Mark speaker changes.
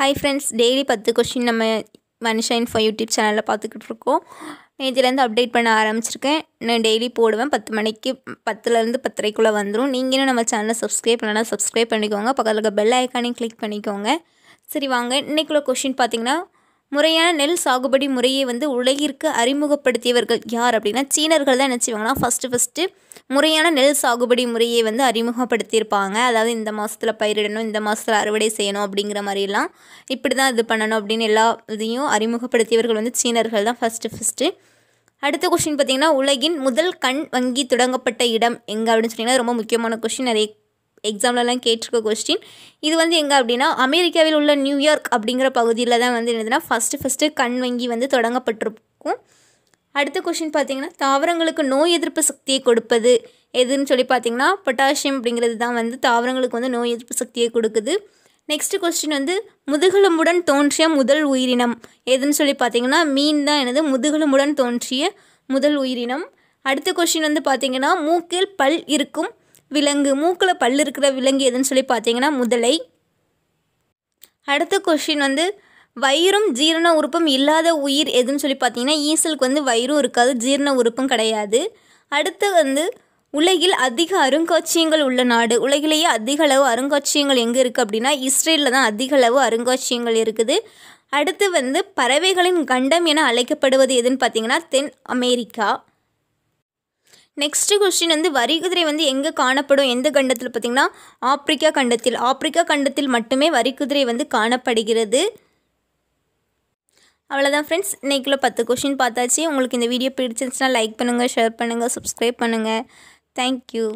Speaker 1: high friends daily பத்து கொஷின் நம்ம மனுஷன் ஃபோ யூடியூப் சேனலில் பார்த்துக்கிட்டு இருக்கோம் நேற்றுலேருந்து அப்டேட் பண்ண ஆரம்பிச்சிருக்கேன் நான் டெய்லி போடுவேன் பத்து மணிக்கு பத்துலேருந்து பத்தரைக்குள்ளே வந்துடும் நீங்களும் நம்ம சேனலை சப்ஸ்கிரைப் பண்ணலாம் சப்ஸ்கிரைப் பண்ணிக்கோங்க பக்கத்தில் இருக்க பெல் ஐக்கானையும் கிளிக் பண்ணிக்கோங்க சரி வாங்க இன்றைக்குள்ள கொஷின் பார்த்தீங்கன்னா முறையான நெல் சாகுபடி முறையை வந்து உலகிற்கு அறிமுகப்படுத்தியவர்கள் யார் அப்படின்னா சீனர்கள் தான் என்ன செய்வாங்கன்னா ஃபஸ்ட்டு ஃபஸ்ட்டு முறையான நெல் சாகுபடி முறையை வந்து அறிமுகப்படுத்தியிருப்பாங்க அதாவது இந்த மாதத்தில் பயிரிடணும் இந்த மாதத்தில் அறுவடை செய்யணும் அப்படிங்கிற மாதிரிலாம் இப்படி தான் இது பண்ணணும் அப்படின்னு எல்லா இதையும் அறிமுகப்படுத்தியவர்கள் வந்து சீனர்கள் தான் ஃபஸ்ட்டு ஃபஸ்ட்டு அடுத்த கொஷின் பார்த்திங்கன்னா உலகின் முதல் கண் வங்கி தொடங்கப்பட்ட இடம் எங்கே அப்படின்னு சொன்னிங்கன்னா ரொம்ப முக்கியமான கொஷின் நிறைய எக்ஸாம்லலாம் கேட்டிருக்க கொஸ்டின் இது வந்து எங்கே அப்படின்னா அமெரிக்காவில் உள்ள நியூயார்க் அப்படிங்கிற பகுதியில் தான் வந்து என்னதுன்னா ஃபஸ்ட்டு ஃபஸ்ட்டு கண் வங்கி வந்து தொடங்கப்பட்டிருக்கும் அடுத்த கொஸ்டின் பார்த்தீங்கன்னா தாவரங்களுக்கு நோய் எதிர்ப்பு சக்தியை கொடுப்பது எதுன்னு சொல்லி பார்த்தீங்கன்னா பொட்டாசியம் அப்படிங்கிறது தான் வந்து தாவரங்களுக்கு வந்து நோய் எதிர்ப்பு சக்தியை கொடுக்குது நெக்ஸ்ட் கொஸ்டின் வந்து முதுகெலும்புடன் தோன்றிய முதல் உயிரினம் எதுன்னு சொல்லி பார்த்தீங்கன்னா மீன் தான் எனது முதுகெலும்புடன் தோன்றிய முதல் உயிரினம் அடுத்த கொஸ்டின் வந்து பார்த்தீங்கன்னா மூக்கில் பல் இருக்கும் விலங்கு மூக்கில் பல்லு இருக்கிற விலங்கு எதுன்னு சொல்லி பார்த்தீங்கன்னா முதலை அடுத்த கொஷின் வந்து வயிறும் ஜீரண உறுப்பும் இல்லாத உயிர் எதுன்னு சொல்லி பார்த்தீங்கன்னா ஈசலுக்கு வந்து வயிறும் இருக்காது ஜீரண உறுப்பும் கிடையாது அடுத்து வந்து உலகில் அதிக அருங்காட்சியங்கள் உள்ள நாடு உலகிலேயே அதிக அளவு அருங்காட்சியங்கள் எங்கே இருக்குது அப்படின்னா இஸ்ரேலில் தான் அதிக அளவு அருங்காட்சியங்கள் இருக்குது அடுத்து வந்து பறவைகளின் கண்டம் என அழைக்கப்படுவது எதுன்னு பார்த்தீங்கன்னா தென் அமெரிக்கா நெக்ஸ்ட்டு கொஸ்டின் வந்து வரிக்குதிரை வந்து எங்கே காணப்படும் எந்த கண்டத்தில் பார்த்திங்கன்னா ஆப்பிரிக்கா கண்டத்தில் ஆப்பிரிக்கா கண்டத்தில் மட்டுமே வரிக்குதிரை வந்து காணப்படுகிறது அவ்வளோதான் ஃப்ரெண்ட்ஸ் இன்றைக்குள்ள பத்து கொஷின் பார்த்தாச்சு உங்களுக்கு இந்த வீடியோ பிடிச்சிருந்துச்சுன்னா லைக் பண்ணுங்கள் ஷேர் பண்ணுங்கள் சப்ஸ்கிரைப் பண்ணுங்கள் தேங்க்யூ